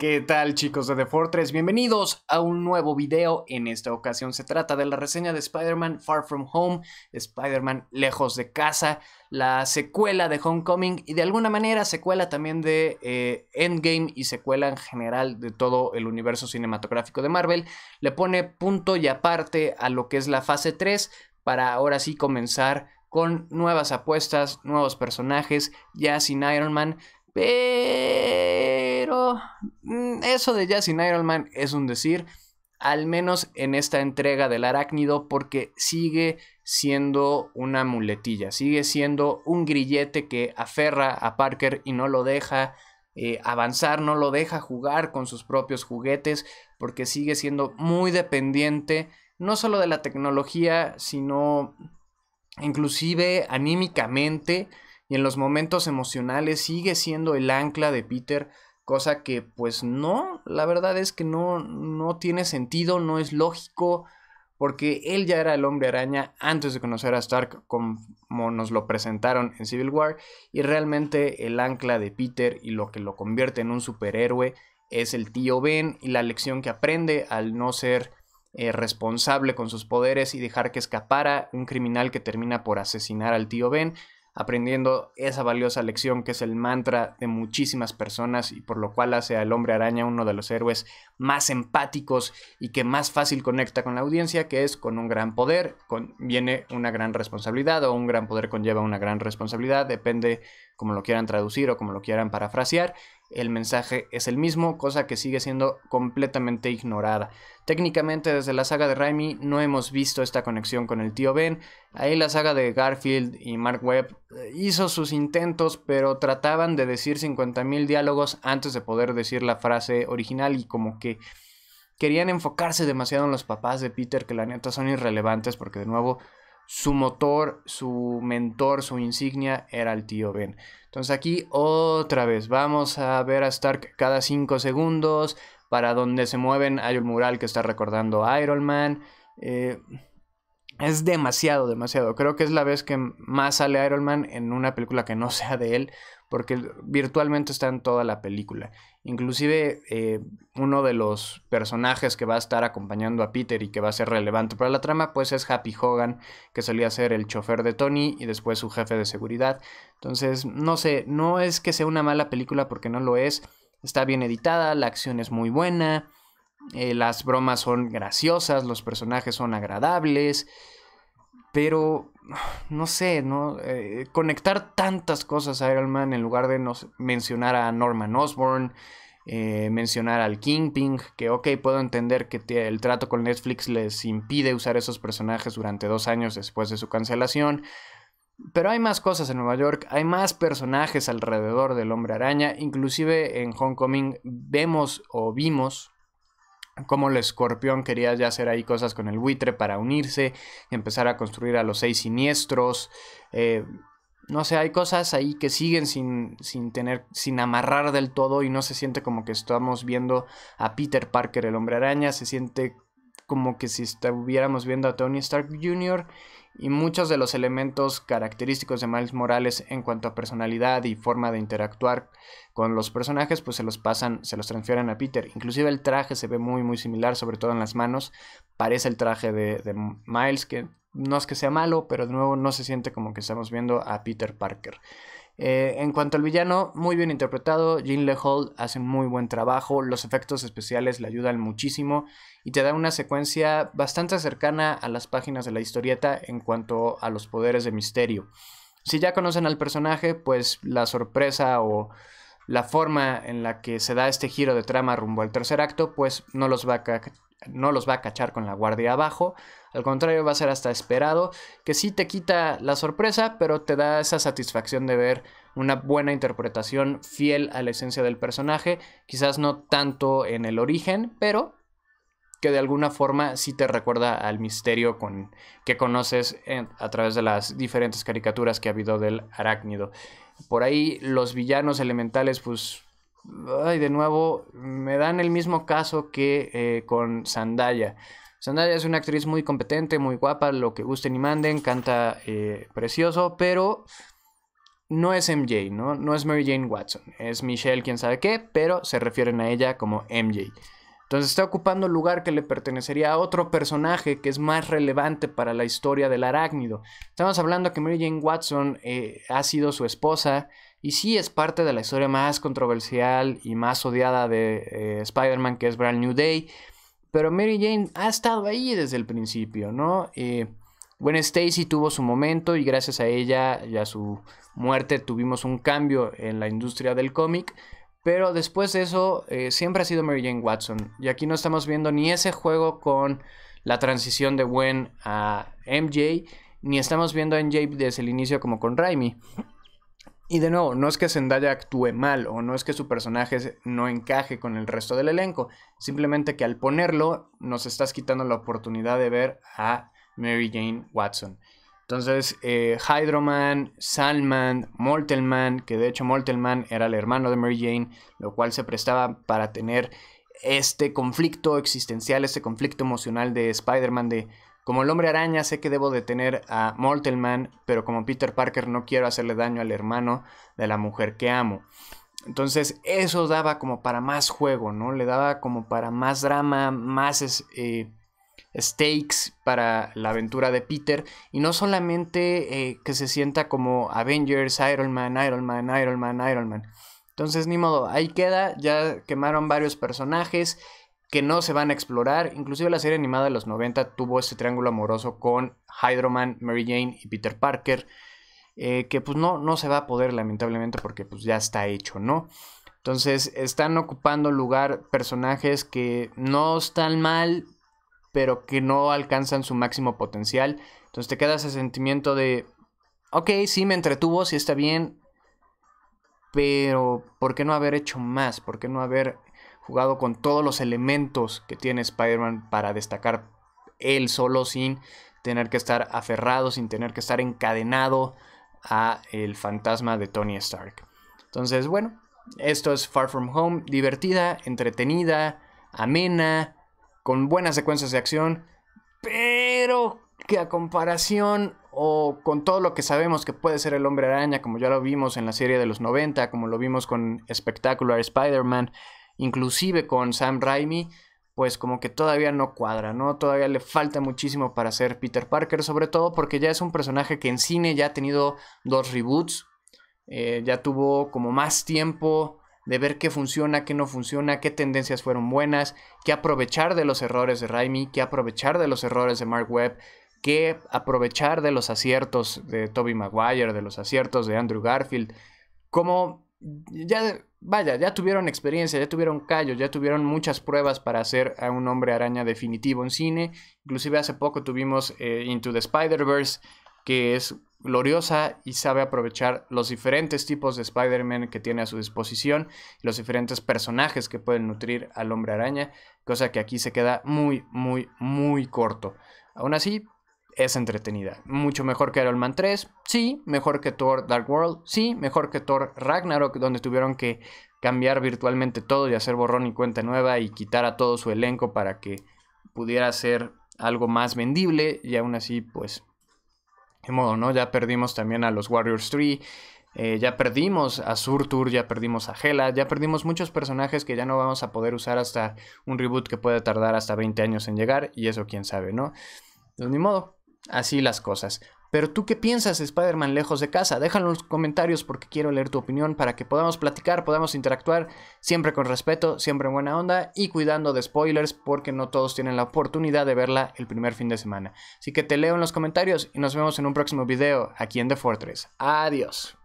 ¿Qué tal chicos de The Fortress? Bienvenidos a un nuevo video. En esta ocasión se trata de la reseña de Spider-Man Far From Home, Spider-Man Lejos de Casa, la secuela de Homecoming y de alguna manera secuela también de eh, Endgame y secuela en general de todo el universo cinematográfico de Marvel. Le pone punto y aparte a lo que es la fase 3 para ahora sí comenzar con nuevas apuestas, nuevos personajes, ya sin Iron Man. Pero mm, eso de Jazz Iron Man es un decir, al menos en esta entrega del arácnido, porque sigue siendo una muletilla, sigue siendo un grillete que aferra a Parker y no lo deja eh, avanzar, no lo deja jugar con sus propios juguetes, porque sigue siendo muy dependiente, no solo de la tecnología, sino inclusive anímicamente y en los momentos emocionales, sigue siendo el ancla de Peter Cosa que pues no, la verdad es que no, no tiene sentido, no es lógico, porque él ya era el hombre araña antes de conocer a Stark como nos lo presentaron en Civil War, y realmente el ancla de Peter y lo que lo convierte en un superhéroe es el tío Ben y la lección que aprende al no ser eh, responsable con sus poderes y dejar que escapara un criminal que termina por asesinar al tío Ben aprendiendo esa valiosa lección que es el mantra de muchísimas personas y por lo cual hace al hombre araña uno de los héroes más empáticos y que más fácil conecta con la audiencia, que es con un gran poder, con, viene una gran responsabilidad o un gran poder conlleva una gran responsabilidad, depende como lo quieran traducir o como lo quieran parafrasear, el mensaje es el mismo, cosa que sigue siendo completamente ignorada. Técnicamente desde la saga de Raimi no hemos visto esta conexión con el tío Ben, ahí la saga de Garfield y Mark Webb eh, hizo sus intentos, pero trataban de decir 50.000 diálogos antes de poder decir la frase original y como que querían enfocarse demasiado en los papás de Peter que la neta son irrelevantes porque de nuevo su motor, su mentor, su insignia era el tío Ben. Entonces aquí otra vez vamos a ver a Stark cada 5 segundos. Para donde se mueven hay un mural que está recordando a Iron Man. Eh, es demasiado, demasiado. Creo que es la vez que más sale Iron Man en una película que no sea de él, porque virtualmente está en toda la película. Inclusive eh, uno de los personajes que va a estar acompañando a Peter y que va a ser relevante para la trama, pues es Happy Hogan, que solía ser el chofer de Tony y después su jefe de seguridad. Entonces, no sé, no es que sea una mala película porque no lo es. Está bien editada, la acción es muy buena, eh, las bromas son graciosas, los personajes son agradables. Pero, no sé, ¿no? Eh, conectar tantas cosas a Iron Man en lugar de mencionar a Norman Osborn, eh, mencionar al Kingpin, que ok, puedo entender que el trato con Netflix les impide usar esos personajes durante dos años después de su cancelación. Pero hay más cosas en Nueva York, hay más personajes alrededor del hombre araña, inclusive en Homecoming vemos o vimos como el escorpión quería ya hacer ahí cosas con el buitre para unirse, empezar a construir a los seis siniestros. Eh, no sé, hay cosas ahí que siguen sin, sin, tener, sin amarrar del todo y no se siente como que estamos viendo a Peter Parker, el hombre araña, se siente como que si estuviéramos viendo a Tony Stark Jr y muchos de los elementos característicos de Miles Morales en cuanto a personalidad y forma de interactuar con los personajes, pues se los pasan, se los transfieren a Peter. Inclusive el traje se ve muy muy similar, sobre todo en las manos. Parece el traje de, de Miles, que no es que sea malo, pero de nuevo no se siente como que estamos viendo a Peter Parker. Eh, en cuanto al villano, muy bien interpretado. Jean Le Hall hace muy buen trabajo. Los efectos especiales le ayudan muchísimo. Y te da una secuencia bastante cercana a las páginas de la historieta en cuanto a los poderes de misterio. Si ya conocen al personaje, pues la sorpresa o la forma en la que se da este giro de trama rumbo al tercer acto, pues no los va a, no los va a cachar con la guardia abajo. Al contrario, va a ser hasta esperado, que sí te quita la sorpresa, pero te da esa satisfacción de ver una buena interpretación fiel a la esencia del personaje, quizás no tanto en el origen, pero que de alguna forma sí te recuerda al misterio con, que conoces a través de las diferentes caricaturas que ha habido del arácnido. Por ahí los villanos elementales, pues ay, de nuevo, me dan el mismo caso que eh, con Sandaya. Sandaya es una actriz muy competente, muy guapa, lo que gusten y manden, canta eh, precioso, pero no es MJ, ¿no? No es Mary Jane Watson, es Michelle, quien sabe qué, pero se refieren a ella como MJ. Entonces está ocupando un lugar que le pertenecería a otro personaje que es más relevante para la historia del arácnido. Estamos hablando que Mary Jane Watson eh, ha sido su esposa y sí es parte de la historia más controversial y más odiada de eh, Spider-Man que es Brand New Day. Pero Mary Jane ha estado ahí desde el principio, ¿no? Bueno, eh, Gwen Stacy tuvo su momento y gracias a ella y a su muerte tuvimos un cambio en la industria del cómic. Pero después de eso, eh, siempre ha sido Mary Jane Watson. Y aquí no estamos viendo ni ese juego con la transición de Gwen a MJ, ni estamos viendo a MJ desde el inicio como con Raimi. Y de nuevo, no es que Zendaya actúe mal o no es que su personaje no encaje con el resto del elenco, simplemente que al ponerlo nos estás quitando la oportunidad de ver a Mary Jane Watson. Entonces, eh, Hydroman, Sandman, Moltelman, que de hecho Moltelman era el hermano de Mary Jane, lo cual se prestaba para tener este conflicto existencial, este conflicto emocional de Spider-Man de como el hombre araña sé que debo detener a Moltelman, pero como Peter Parker no quiero hacerle daño al hermano de la mujer que amo. Entonces eso daba como para más juego, ¿no? Le daba como para más drama, más... Eh, stakes para la aventura de Peter y no solamente eh, que se sienta como Avengers, Iron Man, Iron Man, Iron Man, Iron Man. Entonces, ni modo, ahí queda, ya quemaron varios personajes que no se van a explorar, inclusive la serie animada de los 90 tuvo este triángulo amoroso con Man, Mary Jane y Peter Parker, eh, que pues no, no se va a poder lamentablemente porque pues ya está hecho, ¿no? Entonces están ocupando lugar personajes que no están mal, pero que no alcanzan su máximo potencial. Entonces te queda ese sentimiento de, ok, sí me entretuvo, sí está bien, pero ¿por qué no haber hecho más? ¿Por qué no haber jugado con todos los elementos que tiene Spider-Man para destacar él solo sin tener que estar aferrado, sin tener que estar encadenado a el fantasma de Tony Stark? Entonces, bueno, esto es Far From Home, divertida, entretenida, amena, con buenas secuencias de acción, pero que a comparación o con todo lo que sabemos que puede ser el hombre araña, como ya lo vimos en la serie de los 90, como lo vimos con Spectacular Spider-Man, inclusive con Sam Raimi, pues como que todavía no cuadra, ¿no? Todavía le falta muchísimo para ser Peter Parker, sobre todo porque ya es un personaje que en cine ya ha tenido dos reboots, eh, ya tuvo como más tiempo de ver qué funciona, qué no funciona, qué tendencias fueron buenas, qué aprovechar de los errores de Raimi, qué aprovechar de los errores de Mark Webb, qué aprovechar de los aciertos de Toby Maguire, de los aciertos de Andrew Garfield, como ya, vaya, ya tuvieron experiencia, ya tuvieron callo, ya tuvieron muchas pruebas para hacer a un hombre araña definitivo en cine. Inclusive hace poco tuvimos eh, Into the Spider-Verse, que es gloriosa y sabe aprovechar los diferentes tipos de Spider-Man que tiene a su disposición los diferentes personajes que pueden nutrir al hombre araña, cosa que aquí se queda muy, muy, muy corto. Aún así, es entretenida. Mucho mejor que Iron Man 3, sí, mejor que Thor Dark World, sí, mejor que Thor Ragnarok, donde tuvieron que cambiar virtualmente todo y hacer borrón y cuenta nueva y quitar a todo su elenco para que pudiera ser algo más vendible y aún así pues de modo, ¿no? Ya perdimos también a los Warriors 3. Eh, ya perdimos a Surtur, ya perdimos a Hela, ya perdimos muchos personajes que ya no vamos a poder usar hasta un reboot que puede tardar hasta 20 años en llegar, y eso quién sabe, ¿no? De pues ni modo, así las cosas. Pero tú qué piensas, Spider-Man lejos de casa? Déjalo en los comentarios porque quiero leer tu opinión para que podamos platicar, podamos interactuar, siempre con respeto, siempre en buena onda y cuidando de spoilers porque no todos tienen la oportunidad de verla el primer fin de semana. Así que te leo en los comentarios y nos vemos en un próximo video aquí en The Fortress. Adiós.